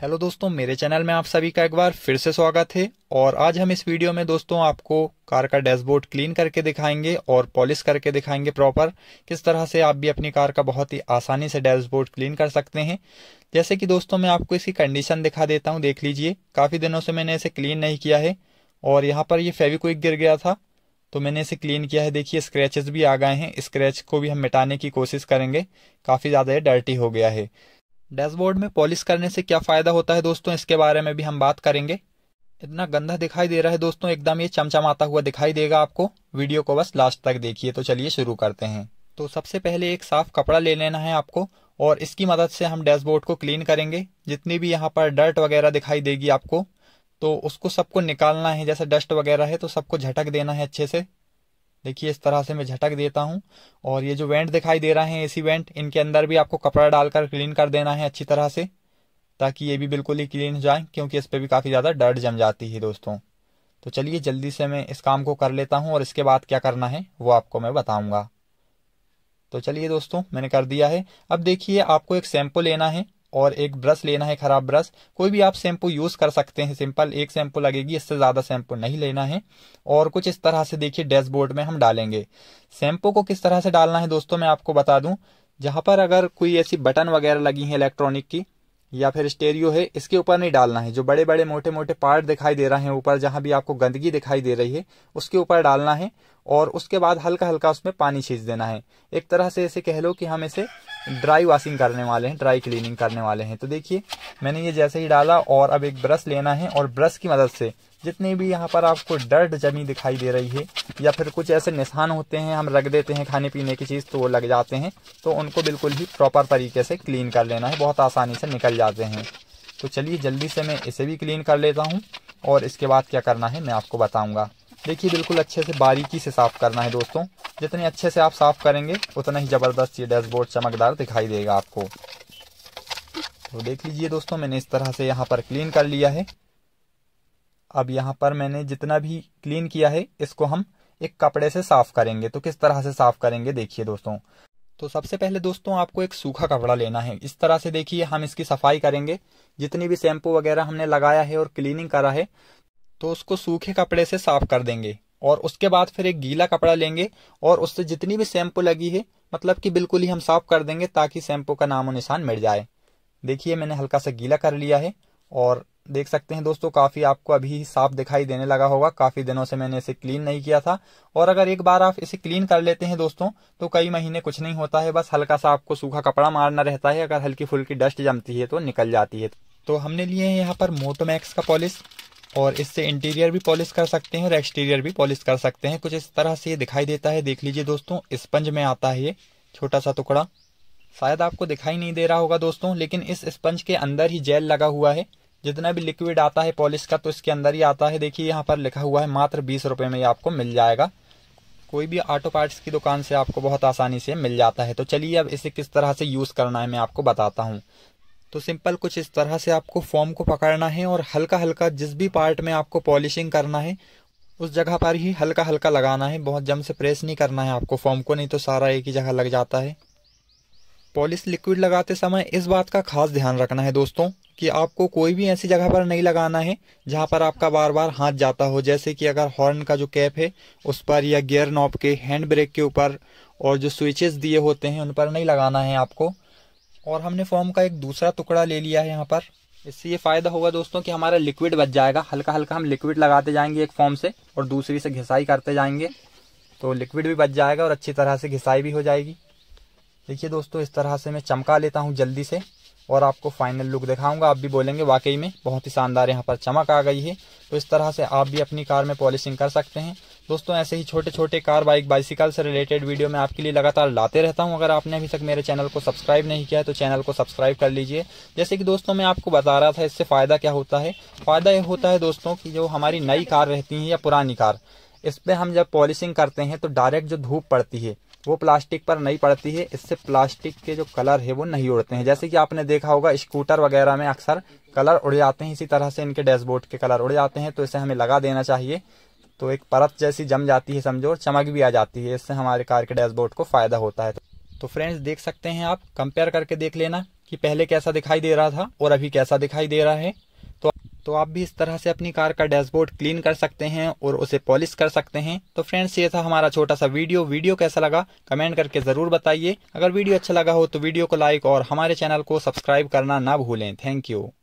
hello दोस्तों मेरे channel में आप सभी का एक बार फिर से स्वागत है और आज हम इस वीडियो में दोस्तों आपको कार का डैशबोर्ड क्लीन करके दिखाएंगे और पॉलिश करके दिखाएंगे प्रॉपर किस तरह से आप भी अपनी कार का बहुत ही आसानी से डैशबोर्ड क्लीन कर सकते हैं जैसे कि दोस्तों मैं आपको इसकी कंडीशन दिखा देता हूँ देख लीजिए काफ़ी दिनों से मैंने इसे क्लीन नहीं किया है और यहाँ पर ये फेविक्विक गिर गया था तो मैंने इसे क्लीन किया है देखिए स्क्रैचेस भी आ गए हैं स्क्रैच को भी हम मिटाने की कोशिश करेंगे काफ़ी ज़्यादा ये डर्टी हो गया है डैशबोर्ड में पॉलिश करने से क्या फ़ायदा होता है दोस्तों इसके बारे में भी हम बात करेंगे इतना गंदा दिखाई दे रहा है दोस्तों एकदम ये चमचमाता हुआ दिखाई देगा आपको वीडियो को बस लास्ट तक देखिए तो चलिए शुरू करते हैं तो सबसे पहले एक साफ कपड़ा ले लेना है आपको और इसकी मदद से हम डैशबोर्ड को क्लीन करेंगे जितनी भी यहाँ पर डर्ट वगैरह दिखाई देगी आपको तो उसको सबको निकालना है जैसे डस्ट वगैरह है तो सबको झटक देना है अच्छे से देखिए इस तरह से मैं झटक देता हूँ और ये जो वेंट दिखाई दे है ए एसी वेंट इनके अंदर भी आपको कपड़ा डालकर क्लीन कर देना है अच्छी तरह से ताकि ये भी बिल्कुल ही क्लीन हो जाए क्योंकि इस पर भी काफ़ी ज़्यादा डर्ट जम जाती है दोस्तों तो चलिए जल्दी से मैं इस काम को कर लेता हूँ और इसके बाद क्या करना है वो आपको मैं बताऊँगा तो चलिए दोस्तों मैंने कर दिया है अब देखिए आपको एक सैम्पल लेना है और एक ब्रश लेना है खराब ब्रश कोई भी आप शैम्पू यूज़ कर सकते हैं सिंपल एक शैम्पू लगेगी इससे ज़्यादा शैम्पू नहीं लेना है और कुछ इस तरह से देखिए डैशबोर्ड में हम डालेंगे शैम्पू को किस तरह से डालना है दोस्तों मैं आपको बता दूं जहां पर अगर कोई ऐसी बटन वगैरह लगी है इलेक्ट्रॉनिक की या फिर स्टेरियो है इसके ऊपर नहीं डालना है जो बड़े बड़े मोटे मोटे पार्ट दिखाई दे रहे हैं ऊपर जहां भी आपको गंदगी दिखाई दे रही है उसके ऊपर डालना है और उसके बाद हल्का हल्का उसमें पानी छींच देना है एक तरह से ऐसे कह लो कि हम इसे ड्राई वॉशिंग करने वाले हैं ड्राई क्लीनिंग करने वाले हैं तो देखिए मैंने ये जैसे ही डाला और अब एक ब्रश लेना है और ब्रश की मदद से जितने भी यहाँ पर आपको डर्ट जमी दिखाई दे रही है या फिर कुछ ऐसे निशान होते हैं हम रख देते हैं खाने पीने की चीज़ तो वो लग जाते हैं तो उनको बिल्कुल ही प्रॉपर तरीके से क्लीन कर लेना है बहुत आसानी से निकल जाते हैं तो चलिए जल्दी से मैं इसे भी क्लीन कर लेता हूँ और इसके बाद क्या करना है मैं आपको बताऊँगा देखिए बिल्कुल अच्छे से बारीकी से साफ़ करना है दोस्तों जितने अच्छे से आप साफ़ करेंगे उतना ही ज़बरदस्त ये डैशबोर्ड चमकदार दिखाई देगा आपको तो देख लीजिए दोस्तों मैंने इस तरह से यहाँ पर क्लीन कर लिया है अब यहाँ पर मैंने जितना भी क्लीन किया है इसको हम एक कपड़े से साफ़ करेंगे तो किस तरह से साफ़ करेंगे देखिए दोस्तों तो सबसे पहले दोस्तों आपको एक सूखा कपड़ा लेना है इस तरह से देखिए हम इसकी सफाई करेंगे जितनी भी शैम्पू वगैरह हमने लगाया है और क्लीनिंग करा है तो उसको सूखे कपड़े से साफ कर देंगे और उसके बाद फिर एक गीला कपड़ा लेंगे और उससे जितनी भी शैम्पू लगी है मतलब कि बिल्कुल ही हम साफ कर देंगे ताकि शैम्पू का नामो निशान मिट जाए देखिए मैंने हल्का सा गीला कर लिया है और देख सकते हैं दोस्तों काफ़ी आपको अभी साफ दिखाई देने लगा होगा काफ़ी दिनों से मैंने इसे क्लीन नहीं किया था और अगर एक बार आप इसे क्लीन कर लेते हैं दोस्तों तो कई महीने कुछ नहीं होता है बस हल्का सा आपको सूखा कपड़ा मारना रहता है अगर हल्की फुल्की डस्ट जमती है तो निकल जाती है तो हमने लिए हैं यहाँ पर मोटोमैक्स का पॉलिश और इससे इंटीरियर भी पॉलिश कर सकते हैं और एक्सटीरियर भी पॉलिश कर सकते हैं कुछ इस तरह से ये दिखाई देता है देख लीजिए दोस्तों स्पंज में आता है ये छोटा सा टुकड़ा शायद आपको दिखाई नहीं दे रहा होगा दोस्तों लेकिन इस स्पंज के अंदर ही जेल लगा हुआ है जितना भी लिक्विड आता है पॉलिश का तो इसके अंदर ही आता है देखिए यहाँ पर लिखा हुआ है मात्र बीस रुपये में ये आपको मिल जाएगा कोई भी ऑटो पार्ट्स की दुकान से आपको बहुत आसानी से मिल जाता है तो चलिए अब इसे किस तरह से यूज़ करना है मैं आपको बताता हूँ तो सिंपल कुछ इस तरह से आपको फॉर्म को पकड़ना है और हल्का हल्का जिस भी पार्ट में आपको पॉलिशिंग करना है उस जगह पर ही हल्का हल्का लगाना है बहुत जम से प्रेस नहीं करना है आपको फॉर्म को नहीं तो सारा एक ही जगह लग जाता है पॉलिश लिक्विड लगाते समय इस बात का खास ध्यान रखना है दोस्तों कि आपको कोई भी ऐसी जगह पर नहीं लगाना है जहाँ पर आपका बार बार हाथ जाता हो जैसे कि अगर हॉर्न का जो कैप है उस पर या गियर नॉब के हैंड ब्रेक के ऊपर और जो स्विचेस दिए होते हैं उन पर नहीं लगाना है आपको और हमने फॉर्म का एक दूसरा टुकड़ा ले लिया है यहाँ पर इससे ये फायदा होगा दोस्तों कि हमारा लिक्विड बच जाएगा हल्का हल्का हम लिक्विड लगाते जाएंगे एक फॉर्म से और दूसरी से घिसाई करते जाएंगे तो लिक्विड भी बच जाएगा और अच्छी तरह से घिसाई भी हो जाएगी देखिए दोस्तों इस तरह से मैं चमका लेता हूँ जल्दी से और आपको फाइनल लुक दिखाऊंगा आप भी बोलेंगे वाकई में बहुत ही शानदार यहाँ पर चमक आ गई है तो इस तरह से आप भी अपनी कार में पॉलिशिंग कर सकते हैं दोस्तों ऐसे ही छोटे छोटे कार बाइक बाइसिकल से रिलेटेड वीडियो मैं आपके लिए लगातार लाते रहता हूं अगर आपने अभी तक मेरे चैनल को सब्सक्राइब नहीं किया है तो चैनल को सब्सक्राइब कर लीजिए जैसे कि दोस्तों मैं आपको बता रहा था इससे फ़ायदा क्या होता है फ़ायदा ये होता है दोस्तों की जो हमारी नई कार रहती है या पुरानी कार इस पर हम जब पॉलिशिंग करते हैं तो डायरेक्ट जो धूप पड़ती है वो प्लास्टिक पर नहीं पड़ती है इससे प्लास्टिक के जो कलर है वो नहीं उड़ते हैं जैसे कि आपने देखा होगा स्कूटर वगैरह में अक्सर कलर उड़ जाते हैं इसी तरह से इनके डैशबोर्ड के कलर उड़ जाते हैं तो इसे हमें लगा देना चाहिए तो एक परत जैसी जम जाती है समझो और चमक भी आ जाती है इससे हमारे कार के डैशबोर्ड को फ़ायदा होता है तो फ्रेंड्स देख सकते हैं आप कंपेयर करके देख लेना कि पहले कैसा दिखाई दे रहा था और अभी कैसा दिखाई दे रहा है तो तो आप भी इस तरह से अपनी कार का डैशबोर्ड क्लीन कर सकते हैं और उसे पॉलिश कर सकते हैं तो फ्रेंड्स ये था हमारा छोटा सा वीडियो वीडियो कैसा लगा कमेंट करके ज़रूर बताइए अगर वीडियो अच्छा लगा हो तो वीडियो को लाइक और हमारे चैनल को सब्सक्राइब करना ना भूलें थैंक यू